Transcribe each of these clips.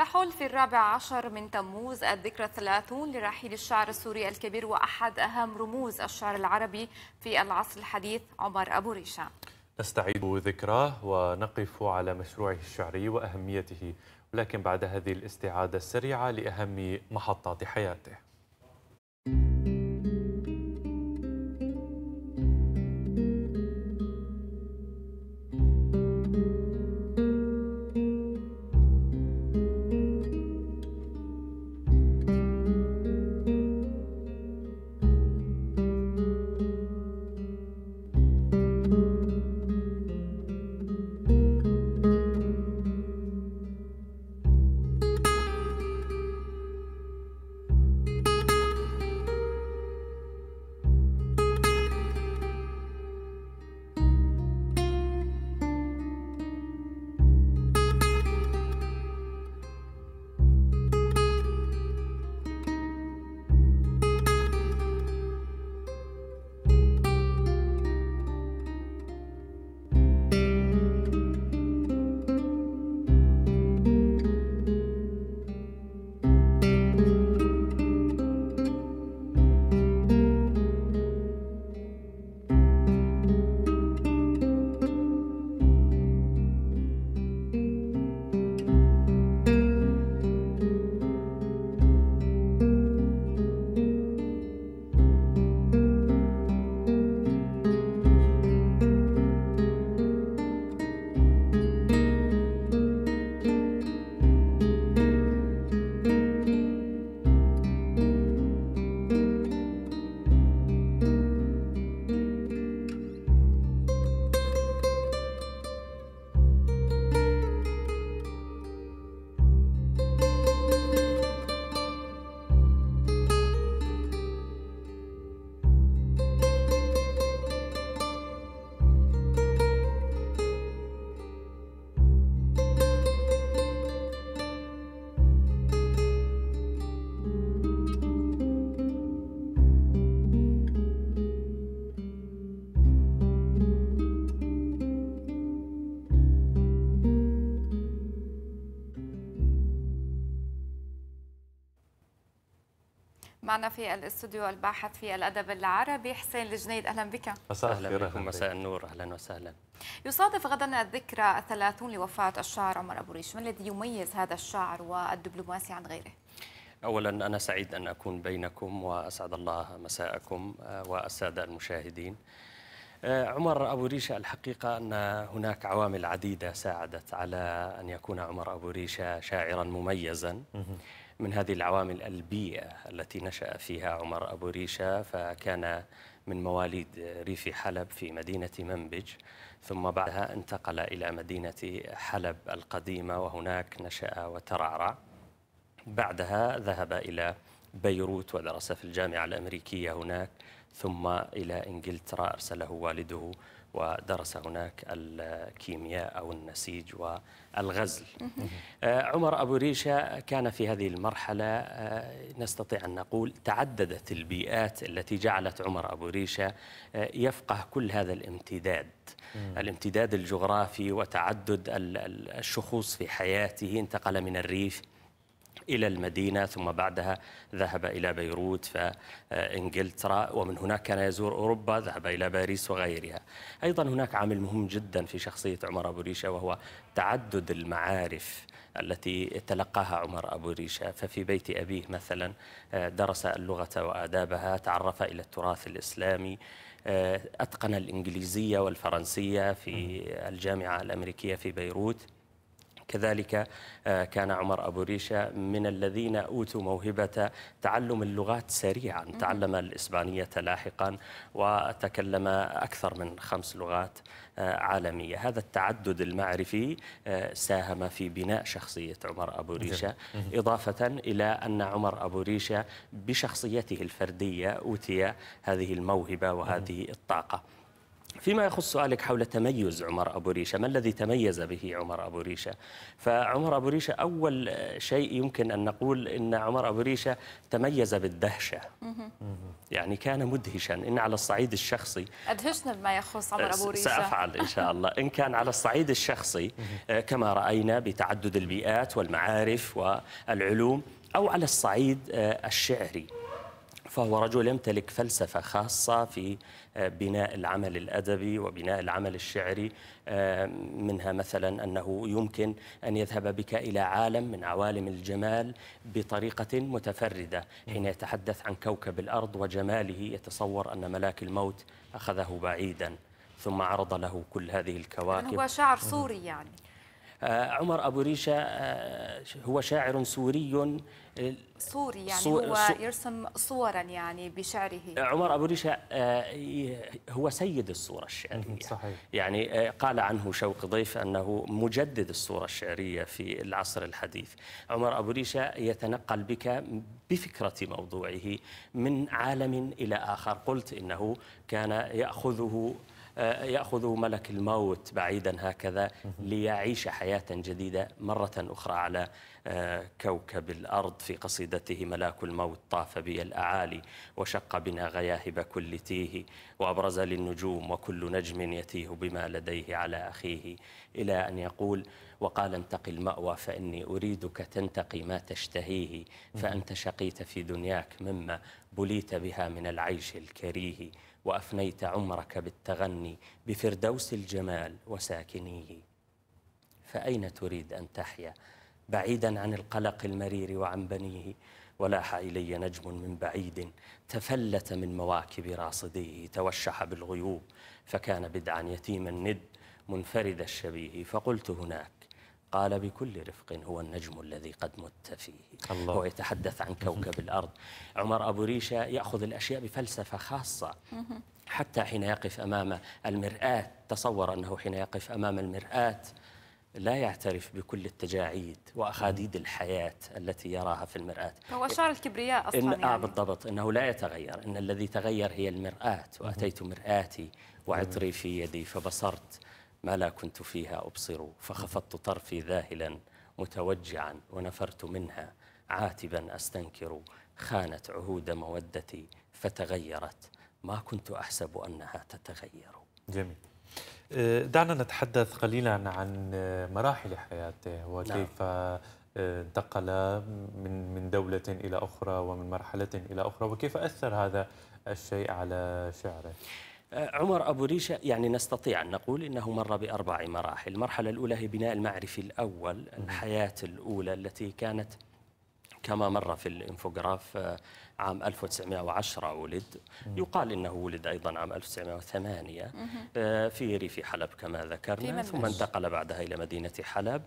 تحل في الرابع عشر من تموز الذكرى الثلاثون لرحيل الشعر السوري الكبير وأحد أهم رموز الشعر العربي في العصر الحديث عمر أبو ريشة نستعيد ذكراه ونقف على مشروعه الشعري وأهميته ولكن بعد هذه الاستعادة السريعة لأهم محطات حياته معنا في الاستوديو الباحث في الادب العربي حسين الجنيد اهلا بك مساء اهلا مساء النور اهلا وسهلا يصادف غدا الذكرى الثلاثون لوفاه الشاعر عمر ابو ريش ما الذي يميز هذا الشاعر والدبلوماسي عن غيره اولا انا سعيد ان اكون بينكم واسعد الله مساءكم آه، والساده المشاهدين آه، عمر أبو ريشة الحقيقة أن هناك عوامل عديدة ساعدت على أن يكون عمر أبو ريشة شاعرا مميزا من هذه العوامل البيئة التي نشأ فيها عمر أبو ريشة فكان من مواليد ريف حلب في مدينة منبج ثم بعدها انتقل إلى مدينة حلب القديمة وهناك نشأ وترعرع بعدها ذهب إلى بيروت ودرس في الجامعة الأمريكية هناك ثم إلى إنجلترا أرسله والده ودرس هناك الكيمياء أو النسيج والغزل آه، عمر أبو ريشة كان في هذه المرحلة آه، نستطيع أن نقول تعددت البيئات التي جعلت عمر أبو ريشة آه، يفقه كل هذا الامتداد الامتداد الجغرافي وتعدد الشخوص في حياته انتقل من الريف إلى المدينة ثم بعدها ذهب إلى بيروت فإنجلترا ومن هناك كان يزور أوروبا ذهب إلى باريس وغيرها أيضا هناك عامل مهم جدا في شخصية عمر أبو ريشة وهو تعدد المعارف التي تلقاها عمر أبو ريشة ففي بيت أبيه مثلا آه، درس اللغة وآدابها تعرف إلى التراث الإسلامي آه، أتقن الإنجليزية والفرنسية في الجامعة الأمريكية في بيروت كذلك آه، كان عمر أبو ريشة من الذين أوتوا موهبة تعلم اللغات سريعا تعلم الإسبانية لاحقا وتكلم أكثر من خمس لغات آه، عالمية هذا التعدد المعرفي آه، ساهم في بناء شخصية عمر أبو ريشة إضافة إلى أن عمر أبو ريشة بشخصيته الفردية أوتي هذه الموهبة وهذه الطاقة فيما يخص سؤالك حول تميز عمر أبو ريشة ما الذي تميز به عمر أبو ريشة فعمر أبو ريشة أول شيء يمكن أن نقول إن عمر أبو ريشة تميز بالدهشة يعني كان مدهشا إن على الصعيد الشخصي أدهشنا بما يخص عمر أبو ريشة سأفعل إن شاء الله إن كان على الصعيد الشخصي آه، كما رأينا بتعدد البيئات والمعارف والعلوم أو على الصعيد آه، الشعري فهو رجل يمتلك فلسفة خاصة في آه، بناء العمل الأدبي وبناء العمل الشعري آه، منها مثلا أنه يمكن أن يذهب بك إلى عالم من عوالم الجمال بطريقة متفردة حين يتحدث عن كوكب الأرض وجماله يتصور أن ملاك الموت أخذه بعيدا ثم عرض له كل هذه الكواكب هو شعر سوري يعني آه، عمر أبو ريشة آه، هو شاعر سوري سوري يعني سو هو يرسم صورا يعني بشعره عمر أبو ريشة آه، هو سيد الصورة الشعرية صحيح. يعني قال عنه شوق ضيف أنه مجدد الصورة الشعرية في العصر الحديث عمر أبو ريشة يتنقل بك بفكرة موضوعه من عالم إلى آخر قلت إنه كان يأخذه ياخذ ملك الموت بعيدا هكذا ليعيش حياه جديده مره اخرى على كوكب الأرض في قصيدته ملاك الموت طاف بي الأعالي وشق بنا غياهب كل تيه وأبرز للنجوم وكل نجم يتيه بما لديه على أخيه إلى أن يقول وقال انتقي المأوى فإني أريدك تنتقي ما تشتهيه فأنت شقيت في دنياك مما بليت بها من العيش الكريه وأفنيت عمرك بالتغني بفردوس الجمال وساكنيه فأين تريد أن تحيا؟ بعيدا عن القلق المرير وعن بنيه ولاح إلي نجم من بعيد تفلت من مواكب راصديه توشح بالغيوب فكان بدعا يتيم الند منفرد الشبيه فقلت هناك قال بكل رفق هو النجم الذي قد مت فيه الله. هو يتحدث عن كوكب الأرض عمر أبو ريشة يأخذ الأشياء بفلسفة خاصة حتى حين يقف أمام المرآة تصور أنه حين يقف أمام المرآة لا يعترف بكل التجاعيد واخاديد الحياه التي يراها في المراه هو شعر الكبرياء اصلا إن آه، يعني. آه بالضبط انه لا يتغير ان الذي تغير هي المراه واتيت مراتي وعطري في يدي فبصرت ما لا كنت فيها ابصر فخفضت طرفي ذاهلا متوجعا ونفرت منها عاتبا استنكر خانت عهود مودتي فتغيرت ما كنت احسب انها تتغير جميل آه، دعنا نتحدث قليلا عن آه، مراحل حياته وكيف نعم. آه، انتقل من من دولة إلى أخرى ومن مرحلة إلى أخرى وكيف أثر هذا الشيء على شعره عمر أبو ريشة يعني نستطيع أن نقول إنه مر بأربع مراحل المرحلة الأولى هي بناء المعرفي الأول الحياة الأولى التي كانت كما مر في الانفوغراف آه، عام 1910 ولد يقال انه ولد ايضا عام 1908 آه، في ريف حلب كما ذكرنا ثم انتقل بعدها الى مدينه حلب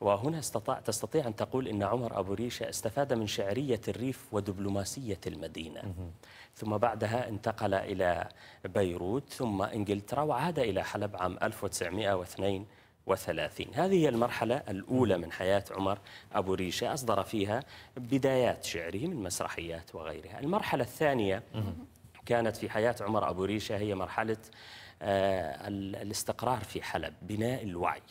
وهنا استطاع تستطيع ان تقول ان عمر ابو ريشه استفاد من شعريه الريف ودبلوماسيه المدينه ثم بعدها انتقل الى بيروت ثم انجلترا وعاد الى حلب عام 1902 وثلاثين هذه هي المرحلة الأولى من حياة عمر أبو ريشة أصدر فيها بدايات شعره من مسرحيات وغيرها المرحلة الثانية كانت في حياة عمر أبو ريشة هي مرحلة آه، الاستقرار في حلب بناء الوعي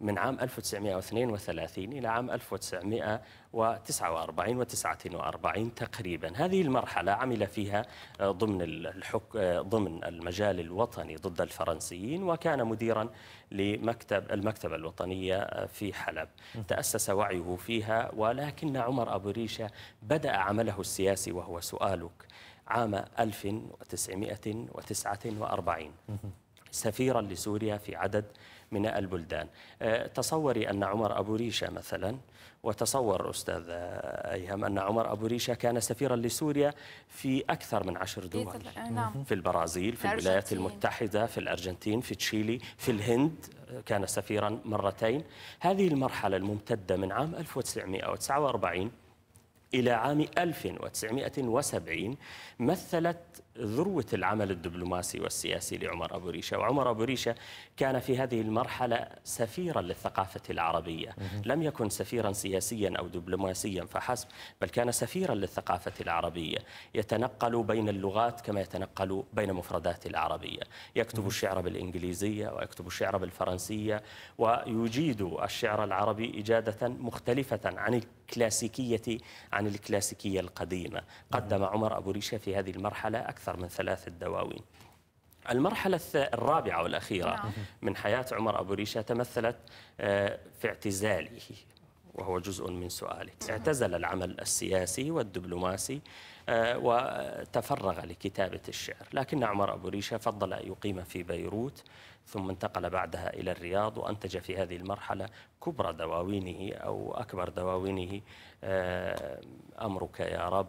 من عام 1932 إلى عام 1949 و49 تقريبا هذه المرحلة عمل فيها ضمن الحك... ضمن المجال الوطني ضد الفرنسيين وكان مديرا لمكتب المكتبة الوطنية في حلب تأسس وعيه فيها ولكن عمر أبو ريشة بدأ عمله السياسي وهو سؤالك عام 1949 سفيرا لسوريا في عدد من البلدان آه، تصوري أن عمر أبو ريشة مثلا وتصور أستاذ آه، أيهم أن عمر أبو ريشة كان سفيرا لسوريا في أكثر من عشر دول إيه، نعم. في البرازيل في الولايات المتحدة في الأرجنتين في تشيلي في الهند آه، كان سفيرا مرتين هذه المرحلة الممتدة من عام 1949 إلى عام 1970 مثلت ذروة العمل الدبلوماسي والسياسي لعمر أبو ريشة وعمر أبو ريشة كان في هذه المرحلة سفيرا للثقافة العربية لم يكن سفيرا سياسيا أو دبلوماسيا فحسب بل كان سفيرا للثقافة العربية يتنقل بين اللغات كما يتنقل بين مفردات العربية يكتب الشعر بالإنجليزية ويكتب الشعر بالفرنسية ويجيد الشعر العربي إجادة مختلفة عن الكلاسيكية عن الكلاسيكية القديمة قدم عمر أبو ريشة في هذه المرحلة أكثر من ثلاثة دواوين المرحلة الرابعة والأخيرة نعم. من حياة عمر أبو ريشة تمثلت آه، في اعتزاله وهو جزء من سؤالك اعتزل العمل السياسي والدبلوماسي آه، وتفرغ لكتابة الشعر لكن عمر أبو ريشة فضل أن يقيم في بيروت ثم انتقل بعدها إلى الرياض وأنتج في هذه المرحلة كبرى دواوينه أو أكبر دواوينه آه، أمرك يا رب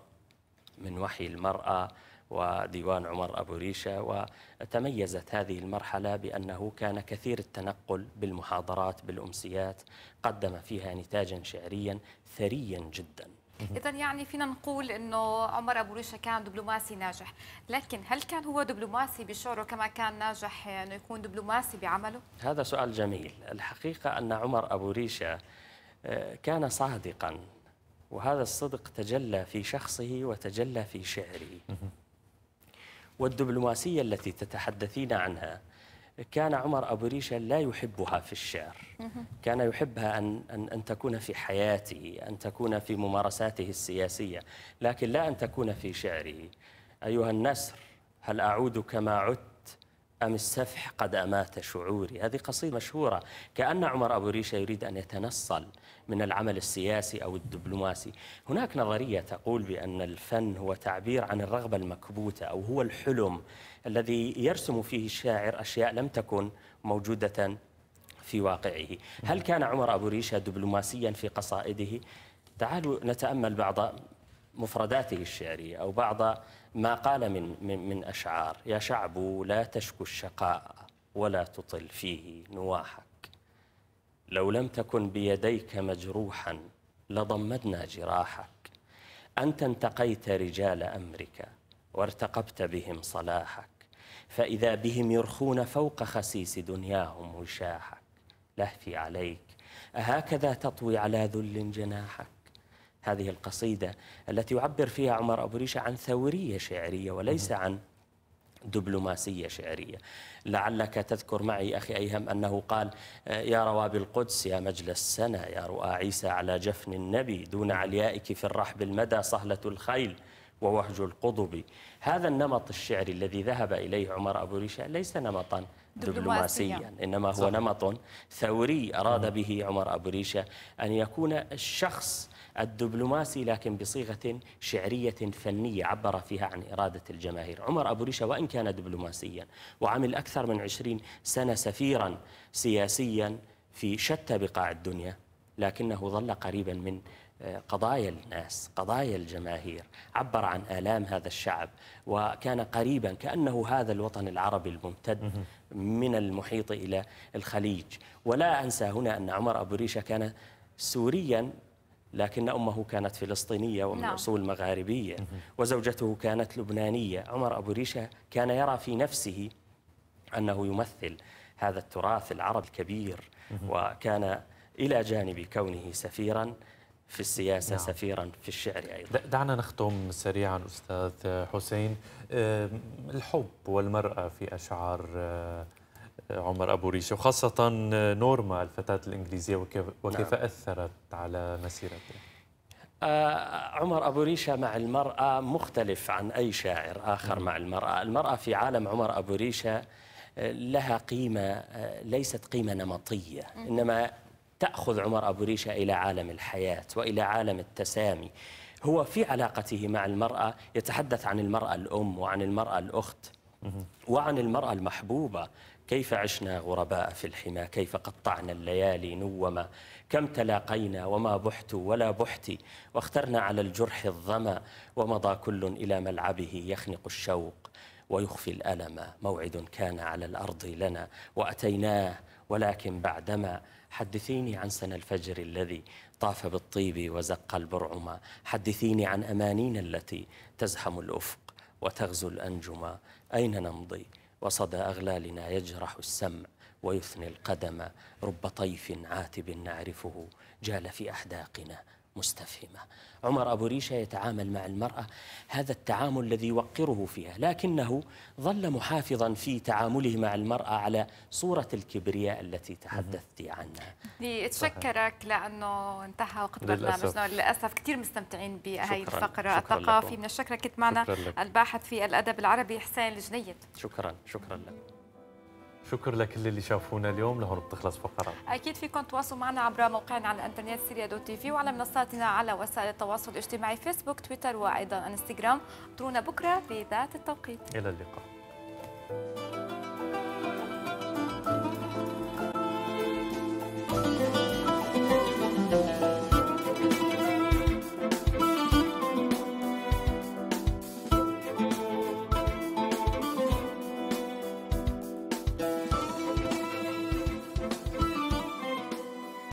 من وحي المرأة وديوان عمر أبو ريشة وتميزت هذه المرحلة بأنه كان كثير التنقل بالمحاضرات بالأمسيات قدم فيها نتاجا شعريا ثريا جداً اذا يعني فينا نقول انه عمر ابو ريشه كان دبلوماسي ناجح لكن هل كان هو دبلوماسي بشعره كما كان ناجح انه يعني يكون دبلوماسي بعمله هذا سؤال جميل الحقيقه ان عمر ابو ريشه آه، كان صادقا وهذا الصدق تجلى في شخصه وتجلى في شعره والدبلوماسيه التي تتحدثين عنها كان عمر أبو ريشة لا يحبها في الشعر كان يحبها أن, أن, أن تكون في حياته أن تكون في ممارساته السياسية لكن لا أن تكون في شعره أيها النسر هل أعود كما عدت أم السفح قد أمات شعوري هذه قصيدة مشهورة كأن عمر أبو ريشة يريد أن يتنصل من العمل السياسي أو الدبلوماسي هناك نظرية تقول بأن الفن هو تعبير عن الرغبة المكبوتة أو هو الحلم الذي يرسم فيه الشاعر أشياء لم تكن موجودة في واقعه هل كان عمر أبو ريشة دبلوماسيا في قصائده؟ تعالوا نتأمل بعض مفرداته الشعرية أو بعض ما قال من, من, من أشعار يا شعب لا تشكو الشقاء ولا تطل فيه نواحك لو لم تكن بيديك مجروحا لضمدنا جراحك أنت انتقيت رجال أمرك وارتقبت بهم صلاحك فإذا بهم يرخون فوق خسيس دنياهم وشاحك لهفي عليك أهكذا تطوي على ذل جناحك هذه القصيدة التي يعبر فيها عمر أبو ريشة عن ثورية شعرية وليس عن دبلوماسية شعرية لعلك تذكر معي أخي أيهم أنه قال آه، يا رواب القدس يا مجلس سنة يا رؤى عيسى على جفن النبي دون عليائك في الرحب المدى صهلة الخيل ووهج القضب هذا النمط الشعري الذي ذهب إليه عمر أبو ريشة ليس نمطا دبلوماسيا إنما هو نمط ثوري أراد به عمر أبو ريشة أن يكون الشخص الدبلوماسي لكن بصيغة شعرية فنية عبر فيها عن إرادة الجماهير عمر أبو ريشة وإن كان دبلوماسيا وعمل أكثر من عشرين سنة سفيرا سياسيا في شتى بقاع الدنيا لكنه ظل قريبا من آه، قضايا الناس قضايا الجماهير عبر عن آلام هذا الشعب وكان قريبا كأنه هذا الوطن العربي الممتد من المحيط إلى الخليج ولا أنسى هنا أن عمر أبو ريشة كان سوريا لكن أمه كانت فلسطينية ومن نعم. لا. أصول مغاربية وزوجته كانت لبنانية عمر أبو ريشة كان يرى في نفسه أنه يمثل هذا التراث العربي الكبير وكان إلى جانب كونه سفيراً في السياسة نعم. سفيرا في الشعر أيضا دعنا نختم سريعا أستاذ حسين الحب والمرأة في أشعار آه، عمر أبو ريشة وخاصة نورما الفتاة الإنجليزية وكيف, نعم. وكيف نعم. أثرت على آه عمر أبو ريشة مع المرأة مختلف عن أي شاعر آخر نعم. مع المرأة المرأة في عالم عمر أبو ريشة آه، لها قيمة آه، ليست قيمة نمطية إنما تأخذ عمر أبو ريشة إلى عالم الحياة وإلى عالم التسامي هو في علاقته مع المرأة يتحدث عن المرأة الأم وعن المرأة الأخت وعن المرأة المحبوبة كيف عشنا غرباء في الحمى كيف قطعنا الليالي نوما كم تلاقينا وما بحت ولا بحتي واخترنا على الجرح الظما ومضى كل إلى ملعبه يخنق الشوق ويخفي الألم موعد كان على الأرض لنا وأتيناه ولكن بعدما حدثيني عن سنة الفجر الذي طاف بالطيب وزق البرعما حدثيني عن أمانين التي تزحم الأفق وتغزو الأنجما أين نمضي وصدى أغلالنا يجرح السمع ويثني القدم رب طيف عاتب نعرفه جال في أحداقنا مستفهمة عمر أبو ريشة يتعامل مع المرأة هذا التعامل الذي يوقره فيها لكنه ظل محافظا في تعامله مع المرأة على صورة الكبرياء التي تحدثت عنها بدي أتشكرك لأنه انتهى وقت برنامجنا للأسف كثير مستمتعين بهي الفقرة الثقافي من الشكرة كنت معنا الباحث في الأدب العربي حسين الجنيد شكرا شكرا لك شكر لكل اللي شافونا اليوم لهون بتخلص فقرات اكيد فيكم تواصلوا معنا عبر موقعنا على الانترنت سيريا دوت تي في وعلى منصاتنا على وسائل التواصل الاجتماعي فيسبوك تويتر وايضا انستغرام ترونا بكره بذات التوقيت الى اللقاء Thank you.